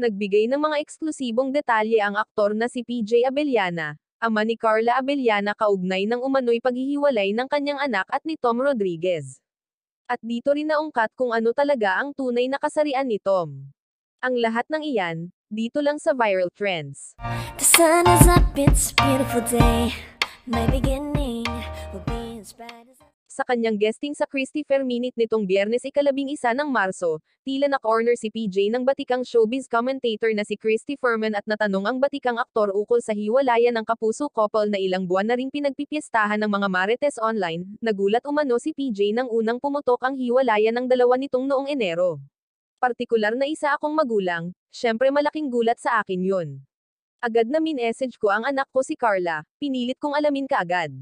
nagbigay ng mga eksklusibong detalye ang aktor na si PJ Abellana, ama ni Carla Abellana kaugnay ng umano'y paghihiwalay ng kanyang anak at ni Tom Rodriguez. At dito rin naungkat kung ano talaga ang tunay na kasarian ni Tom. Ang lahat ng iyan, dito lang sa Viral Trends. The sun is up, it's a beautiful day. My beginning will be as bright as sa kanyang guesting sa Christopher Minute nitong biyernes ikalabing isa ng Marso, tila na corner si PJ ng batikang showbiz commentator na si Christy Furman at natanong ang batikang aktor ukol sa hiwalayan ng kapuso couple na ilang buwan na ring pinagpipiestahan ng mga marites online, nagulat umano si PJ nang unang pumutok ang hiwalayan ng dalawa nitong noong Enero. Partikular na isa akong magulang, syempre malaking gulat sa akin yun. Agad na min-message ko ang anak ko si Carla, pinilit kong alamin kaagad.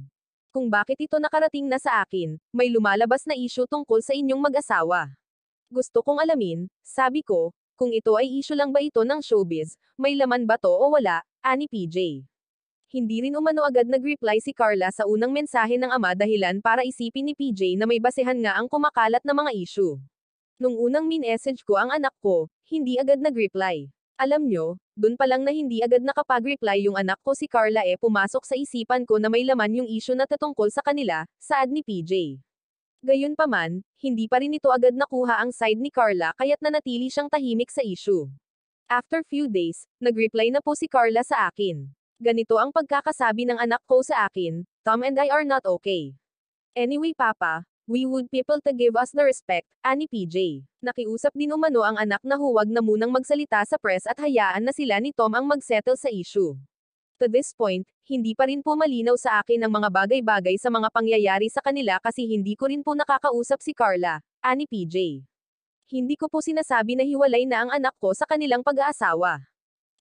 Kung bakit ito nakarating na sa akin, may lumalabas na isyu tungkol sa inyong mag-asawa. Gusto kong alamin, sabi ko, kung ito ay isyu lang ba ito ng showbiz, may laman ba to o wala, ani PJ. Hindi rin umano agad nag-reply si Carla sa unang mensahe ng ama dahilan para isipin ni PJ na may basehan nga ang kumakalat na mga issue. Nung unang min-message ko ang anak ko, hindi agad nag-reply. Alam nyo, dun pa lang na hindi agad nakapag-reply yung anak ko si Carla e pumasok sa isipan ko na may laman yung issue na tatungkol sa kanila, saad ni PJ. Gayunpaman, hindi pa rin ito agad nakuha ang side ni Carla kaya't nanatili siyang tahimik sa issue. After few days, nag-reply na po si Carla sa akin. Ganito ang pagkakasabi ng anak ko sa akin, Tom and I are not okay. Anyway papa, We would people to give us the respect, ani PJ. Nakiusap din umano ang anak na huwag na munang magsalita sa press at hayaan na sila ni Tom ang magsettle sa issue. To this point, hindi pa rin po malinaw sa akin ang mga bagay-bagay sa mga pangyayari sa kanila kasi hindi ko rin po nakakausap si Carla, ani PJ. Hindi ko po sinasabi na hiwalay na ang anak ko sa kanilang pag-aasawa.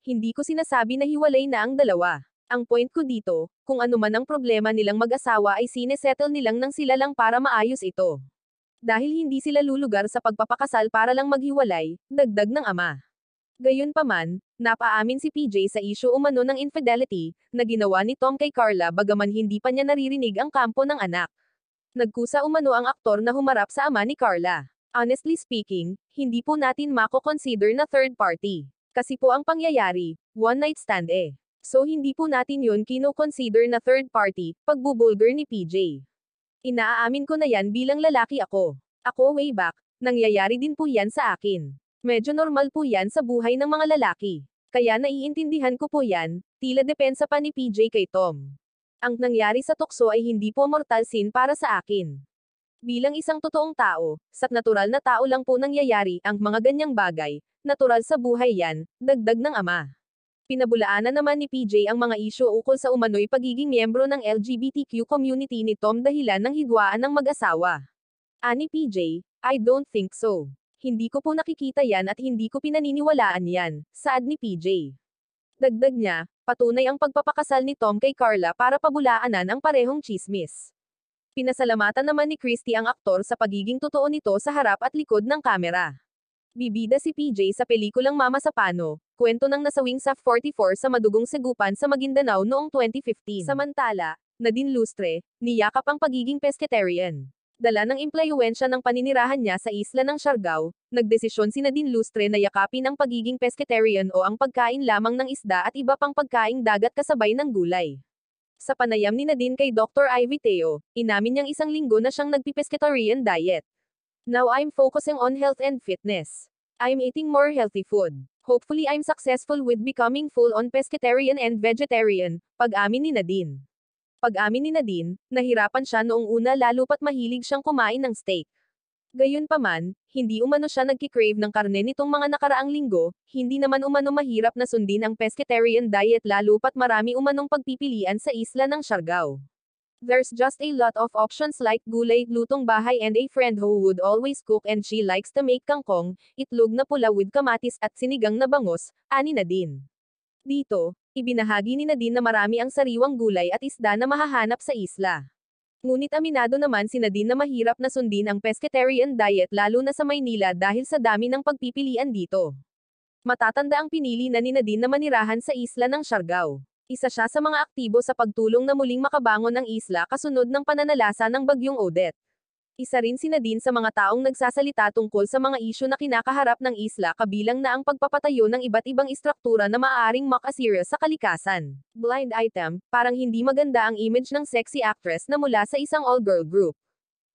Hindi ko sinasabi na hiwalay na ang dalawa. Ang point ko dito, kung ano man ang problema nilang mag-asawa ay sinesettle nilang ng sila lang para maayos ito. Dahil hindi sila lulugar sa pagpapakasal para lang maghiwalay, dagdag ng ama. Gayunpaman, napaamin si PJ sa isyo umano ng infidelity, na ginawa ni Tom kay Carla bagaman hindi pa niya naririnig ang kampo ng anak. Nagkusa umano ang aktor na humarap sa ama ni Carla. Honestly speaking, hindi po natin mako-consider na third party. Kasi po ang pangyayari, one night stand eh. So hindi po natin yun kino-consider na third party, pagbubulgar ni PJ. Inaamin ko na yan bilang lalaki ako. Ako way back, nangyayari din po yan sa akin. Medyo normal po yan sa buhay ng mga lalaki. Kaya naiintindihan ko po yan, tila depensa pa ni PJ kay Tom. Ang nangyari sa tukso ay hindi po mortal sin para sa akin. Bilang isang totoong tao, sa natural na tao lang po nangyayari ang mga ganyang bagay, natural sa buhay yan, dagdag ng ama. Pinabulaanan naman ni PJ ang mga isyo ukol sa umano'y pagiging miyembro ng LGBTQ community ni Tom dahilan ng hidwaan ng mag-asawa. Ani PJ, I don't think so. Hindi ko po nakikita yan at hindi ko pinaniniwalaan yan, saad ni PJ. Dagdag niya, patunay ang pagpapakasal ni Tom kay Carla para pabulaanan ang parehong chismis. Pinasalamatan naman ni Christy ang aktor sa pagiging totoo nito sa harap at likod ng kamera. Bibida si PJ sa pelikulang Mama sa Pano, kwento ng nasawing sa 44 sa madugong segupan sa Maguindanao noong 2015. Samantala, na din Lustre, niyakap ang pagiging pescetarian. Dala ng impluwensya ng paninirahan niya sa isla ng Siargao, nagdesisyon si Nadine Lustre na yakapin ang pagiging pescetarian o ang pagkain lamang ng isda at iba pang pagkain dagat kasabay ng gulay. Sa panayam ni Nadine kay Dr. Ivy Teo, inamin niyang isang linggo na siyang nagpipescetarian diet. Now I'm focusing on health and fitness. I'm eating more healthy food. Hopefully I'm successful with becoming full-on pescatarian and vegetarian, pag-amin ni Nadine. Pag-amin ni Nadine, nahirapan siya noong una lalo pat mahilig siyang kumain ng steak. Gayunpaman, hindi umano siya nagkikrave ng karne nitong mga nakaraang linggo, hindi naman umano mahirap na sundin ang pescatarian diet lalo pat marami umanong pagpipilian sa isla ng Siargao. There's just a lot of options like gulay, lutong bahay and a friend who would always cook and she likes to make kangkong, itlog na pula with kamatis at sinigang na bangos, ani na din. Dito, ibinahagi ni Nadine na marami ang sariwang gulay at isda na mahahanap sa isla. Ngunit aminado naman si Nadine na mahirap na sundin ang pescatarian diet lalo na sa Maynila dahil sa dami ng pagpipilian dito. Matatanda ang pinili na ni Nadine na manirahan sa isla ng Siargao. Isa siya sa mga aktibo sa pagtulong na muling makabangon ng isla kasunod ng pananalasa ng bagyong Odette. Isa rin si Nadine sa mga taong nagsasalita tungkol sa mga isyu na kinakaharap ng isla kabilang na ang pagpapatayo ng iba't ibang istruktura na maaaring makasira sa kalikasan. Blind item, parang hindi maganda ang image ng sexy actress na mula sa isang all-girl group.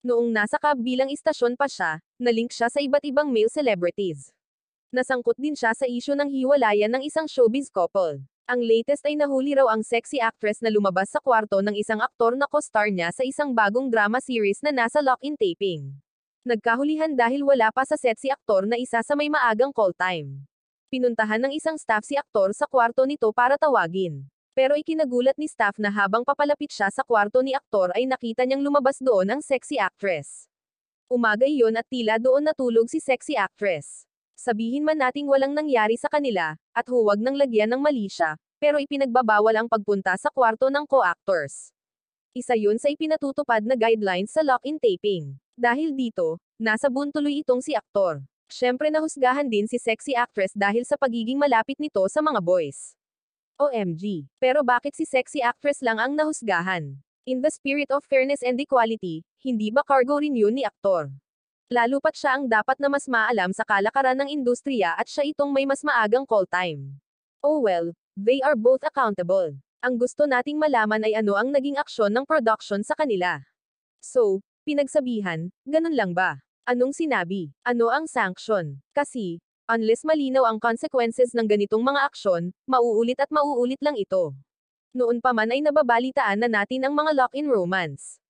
Noong nasa bilang istasyon pa siya, nalink siya sa iba't ibang male celebrities. Nasangkot din siya sa isyu ng hiwalayan ng isang showbiz couple. Ang latest ay nahuli raw ang sexy actress na lumabas sa kwarto ng isang aktor na co-star niya sa isang bagong drama series na nasa lock-in taping. Nagkahulihan dahil wala pa sa set si aktor na isa sa may maagang call time. Pinuntahan ng isang staff si aktor sa kwarto nito para tawagin. Pero ikinagulat ni staff na habang papalapit siya sa kwarto ni aktor ay nakita niyang lumabas doon ang sexy actress. Umaga iyon at tila doon natulog si sexy actress. Sabihin man nating walang nangyari sa kanila, at huwag nang lagyan ng malisya, pero ipinagbabawal ang pagpunta sa kwarto ng co-actors. Isa yun sa ipinatutupad na guidelines sa lock-in taping. Dahil dito, nasa buntuloy itong si aktor. Siyempre nahusgahan din si sexy actress dahil sa pagiging malapit nito sa mga boys. OMG. Pero bakit si sexy actress lang ang nahusgahan? In the spirit of fairness and equality, hindi ba cargo rin yun ni aktor? Lalo pat siya ang dapat na mas maalam sa kalakaran ng industriya at siya itong may mas maagang call time. Oh well, they are both accountable. Ang gusto nating malaman ay ano ang naging aksyon ng production sa kanila. So, pinagsabihan, ganun lang ba? Anong sinabi? Ano ang sanction? Kasi, unless malinaw ang consequences ng ganitong mga aksyon, mauulit at mauulit lang ito. Noon pa man ay nababalitaan na natin ang mga lock-in romance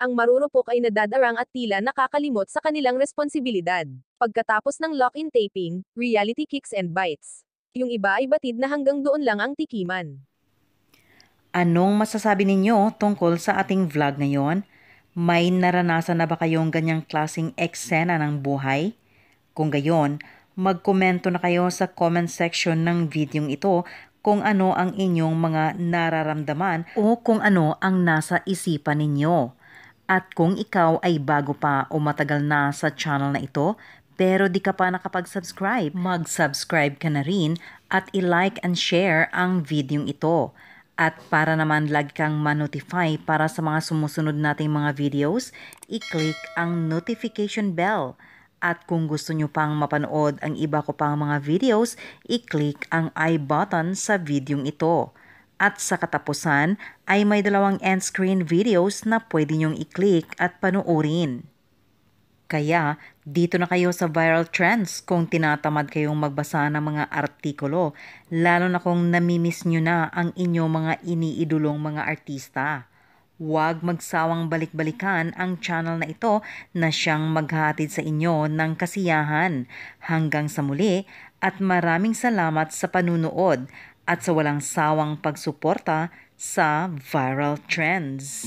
ang marurupok ay nadadarang at tila nakakalimot sa kanilang responsibilidad. Pagkatapos ng lock-in taping, reality kicks and bites. Yung iba ay batid na hanggang doon lang ang tikiman. Anong masasabi ninyo tungkol sa ating vlog ngayon? May naranasan na ba kayong ganyang klasing eksena ng buhay? Kung gayon, magkomento na kayo sa comment section ng videong ito kung ano ang inyong mga nararamdaman o kung ano ang nasa isipan ninyo. At kung ikaw ay bago pa o matagal na sa channel na ito, pero di ka pa nakapag-subscribe, mag-subscribe ka na rin at i-like and share ang video ito. At para naman lagi kang ma-notify para sa mga sumusunod nating mga videos, i-click ang notification bell. At kung gusto nyo pang mapanood ang iba ko pang mga videos, i-click ang i button sa video ito. At sa katapusan ay may dalawang end screen videos na pwede nyong i-click at panoorin. Kaya dito na kayo sa viral trends kung tinatamad kayong magbasa ng mga artikulo, lalo na kung namimiss nyo na ang inyong mga iniidolong mga artista. Huwag magsawang balik-balikan ang channel na ito na siyang maghatid sa inyo ng kasiyahan. Hanggang sa muli at maraming salamat sa panunood at sa walang sawang pagsuporta sa viral trends.